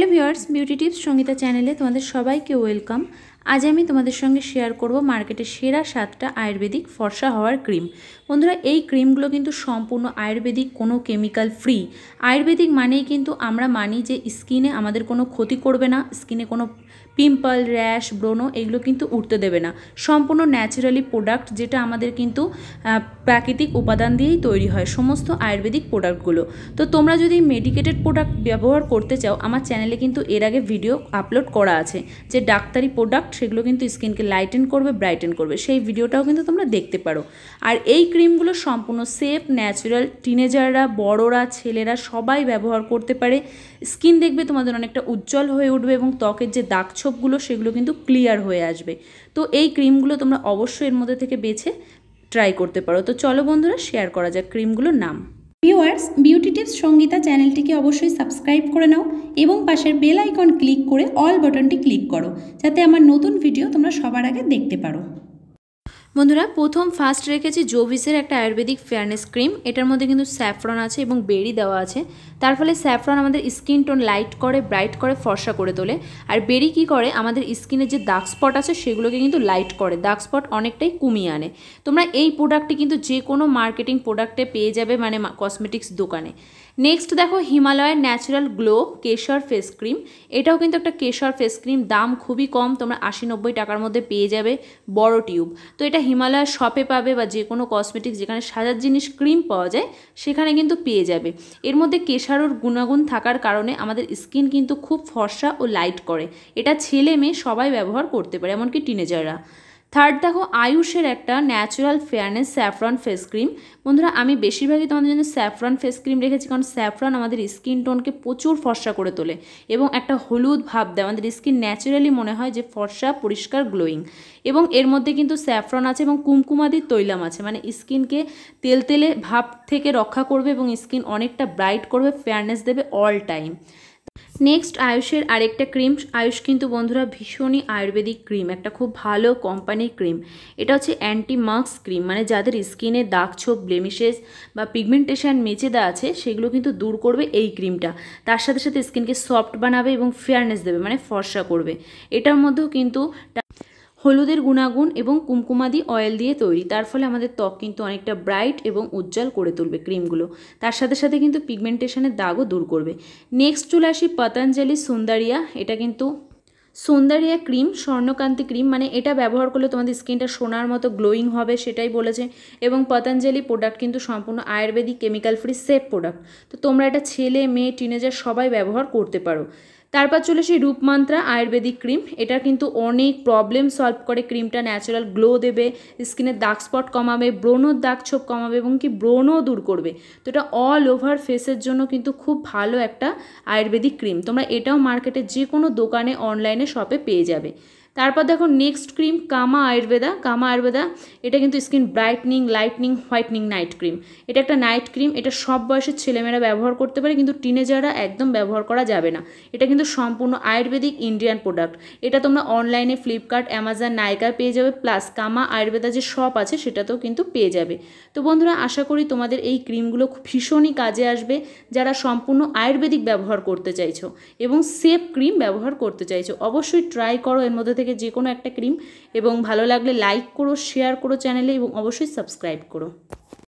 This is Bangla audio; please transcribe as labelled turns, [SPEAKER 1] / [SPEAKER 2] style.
[SPEAKER 1] hello viewers beauty tips Sangeeta চ্যানেলে তোমাদের সবাইকে ওয়েলকাম আজ আমি তোমাদের সঙ্গে শেয়ার করব মার্কেটের সেরা সাতটা আয়ুর্বেদিক ফর্সা হওয়ার ক্রিম বন্ধুরা এই ক্রিমগুলো কিন্তু সম্পূর্ণ আয়ুর্বেদিক কোনো কেমিক্যাল ফ্রি আয়ুর্বেদিক মানেই কিন্তু আমরা মানি যে স্কিনে আমাদের কোনো ক্ষতি করবে না স্কিনে কোনো পিম্পল র্যাশ ব্রণ এগুলো কিন্তু উঠতে দেবে না সম্পূর্ণ ন্যাচারালি প্রোডাক্ট যেটা আমাদের কিন্তু প্রাকৃতিক উপাদান দিয়েই তৈরি হয় সমস্ত আয়ুর্বেদিক প্রোডাক্টগুলো তো তোমরা যদি মেডিকেটেড প্রোডাক্ট ব্যবহার করতে চাও আমার চ্যানেলে কিন্তু এর আগে ভিডিও আপলোড করা আছে যে ডাক্তারি প্রোডাক্ট সেগুলো কিন্তু স্কিনকে লাইটেন করবে ব্রাইটেন করবে সেই ভিডিওটাও কিন্তু তোমরা দেখতে পারো আর এই ক্রিমগুলো সম্পূর্ণ সেফ ন্যাচারাল টিনেজাররা বড়রা ছেলেরা সবাই ব্যবহার করতে পারে স্কিন দেখবে তোমাদের অনেকটা উজ্জ্বল হয়ে উঠবে এবং ত্বকের যে দাগছোপগুলো সেগুলো কিন্তু ক্লিয়ার হয়ে আসবে তো এই ক্রিমগুলো তোমরা অবশ্যই এর মধ্যে থেকে বেছে ট্রাই করতে পারো তো চলো বন্ধুরা শেয়ার করা যাক ক্রিমগুলোর নাম ভিউয়ার্স বিউটি টিপস সঙ্গীতা চ্যানেলটিকে অবশ্যই সাবস্ক্রাইব করে নাও এবং পাশের বেল আইকন ক্লিক করে অল বটনটি ক্লিক করো যাতে আমার নতুন ভিডিও তোমরা সবার আগে দেখতে পারো বন্ধুরা প্রথম ফার্স্ট রেখেছি জোভিসের একটা আয়ুর্বেদিক ফেয়ারনেস ক্রিম এটার মধ্যে কিন্তু স্যাফরন আছে এবং বেরি দেওয়া আছে তার ফলে স্যাফরন আমাদের স্কিন টোন লাইট করে ব্রাইট করে ফর্সা করে তোলে আর বেরি কি করে আমাদের স্কিনে যে দাগ স্পট আছে সেগুলোকে কিন্তু লাইট করে দাগ স্পট অনেকটাই কমিয়ে আনে তোমরা এই প্রোডাক্টটি কিন্তু যে কোনো মার্কেটিং প্রোডাক্টে পেয়ে যাবে মানে কসমেটিক্স দোকানে নেক্সট দেখো হিমালয়ের ন্যাচারাল গ্লো কেশর ফেস ক্রিম এটাও কিন্তু একটা কেশর ফেস ক্রিম দাম খুবই কম তোমরা আশি নব্বই টাকার মধ্যে পেয়ে যাবে বড় টিউব তো এটা হিমালয়ের শপে পাবে বা যে কোনো কসমেটিক্স যেখানে সাজার জিনিস ক্রিম পাওয়া যায় সেখানে কিন্তু পেয়ে যাবে এর মধ্যে কেশারুর গুণাগুণ থাকার কারণে আমাদের স্কিন কিন্তু খুব ফর্সা ও লাইট করে এটা ছেলে মেয়ে সবাই ব্যবহার করতে পারে এমনকি টিনেজাররা থার্ড দেখো আয়ুষের একটা natural fairness saffron face cream বন্ধুরা আমি বেশিরভাগই তোমাদের জন্য স্যাফরন ফেস ক্রিম রেখেছি কারণ স্যাফরন আমাদের স্কিন টোনকে প্রচুর ফর্সা করে তোলে এবং একটা হলুদ ভাব দেয় আমাদের স্কিন ন্যাচারালি মনে হয় যে ফর্সা পরিষ্কার গ্লোয়িং এবং এর মধ্যে কিন্তু স্যাফরন আছে এবং কুমকুমাদির তৈলাম আছে মানে স্কিনকে তেল তেলে ভাব থেকে রক্ষা করবে এবং স্কিন অনেকটা ব্রাইট করবে ফেয়ারনেস দেবে অল টাইম নেক্সট আয়ুষের আরেকটা ক্রিম আয়ুষ কিন্তু বন্ধুরা ভীষণই আয়ুর্বেদিক ক্রিম একটা খুব ভালো কোম্পানির ক্রিম এটা হচ্ছে অ্যান্টি মাক্স ক্রিম মানে যাদের স্কিনে দাগ ছোপ ব্লেমিশেস বা পিগমেন্টেশন মেচেদা আছে সেগুলো কিন্তু দূর করবে এই ক্রিমটা তার সাথে সাথে স্কিনকে সফট বানাবে এবং ফেয়ারনেস দেবে মানে ফর্সা করবে এটার মধ্যেও কিন্তু হলুদের গুণাগুণ এবং কুমকুমাদি অয়েল দিয়ে তৈরি তার ফলে আমাদের ত্বক কিন্তু অনেকটা ব্রাইট এবং উজ্জ্বল করে তুলবে ক্রিমগুলো তার সাথে সাথে কিন্তু পিগমেন্টেশনের দাগও দূর করবে নেক্সট চলে আসি পতঞ্জলি সুন্দরিয়া এটা কিন্তু সুন্দরিয়া ক্রিম স্বর্ণকান্তি ক্রিম মানে এটা ব্যবহার করলে তোমাদের স্কিনটা সোনার মতো গ্লোয়িং হবে সেটাই বলেছে এবং পতঞ্জলি প্রোডাক্ট কিন্তু সম্পূর্ণ আয়ুর্বেদিক কেমিক্যাল ফ্রি সেফ প্রোডাক্ট তো তোমরা এটা ছেলে মেয়ে টিনেজার সবাই ব্যবহার করতে পারো তারপর চলে আসি রূপমান্ত্রা আয়ুর্বেদিক ক্রিম এটা কিন্তু অনেক প্রবলেম সলভ করে ক্রিমটা ন্যাচারাল গ্লো দেবে স্কিনের দাগ স্পট কমাবে ব্রণর দাগ ছোপ কমাবে এবং কি ব্রণও দূর করবে তো এটা অল ওভার ফেসের জন্য কিন্তু খুব ভালো একটা আয়ুর্বেদিক ক্রিম তোমরা এটাও মার্কেটে যে কোনো দোকানে অনলাইনে শপে পেয়ে যাবে তারপর দেখো নেক্সট ক্রিম কামা আয়ুর্বেদা কামা আয়ুর্বেদা এটা কিন্তু skin brightening lightening whitening night cream এটা একটা নাইট ক্রিম এটা সব বয়সের ছেলেমেয়েরা ব্যবহার করতে পারে কিন্তু টিনেজাররা একদম ব্যবহার করা যাবে না এটা কিন্তু সম্পূর্ণ আয়ুর্বেদিক ইন্ডিয়ান প্রোডাক্ট এটা তোমরা অনলাইনে ফ্লিপকার্ট অ্যামাজন নায়কা পেয়ে যাবে প্লাস কামা আয়ুর্বেদা যে শপ আছে সেটাতেও কিন্তু পেয়ে যাবে তো বন্ধুরা আশা করি তোমাদের এই ক্রিমগুলো ভীষণই কাজে আসবে যারা সম্পূর্ণ আয়ুর্বেদিক ব্যবহার করতে চাইছো এবং সেফ ক্রিম ব্যবহার করতে চাইছো অবশ্যই ট্রাই করো এর মধ্যে থেকে থেকে যে কোনো একটা ক্রিম এবং ভালো লাগলে লাইক করো শেয়ার করো চ্যানেলে এবং অবশ্যই সাবস্ক্রাইব করো